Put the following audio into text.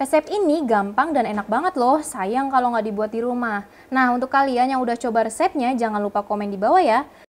Resep ini gampang dan enak banget loh, sayang kalau nggak dibuat di rumah. Nah, untuk kalian yang udah coba resepnya, jangan lupa komen di bawah ya.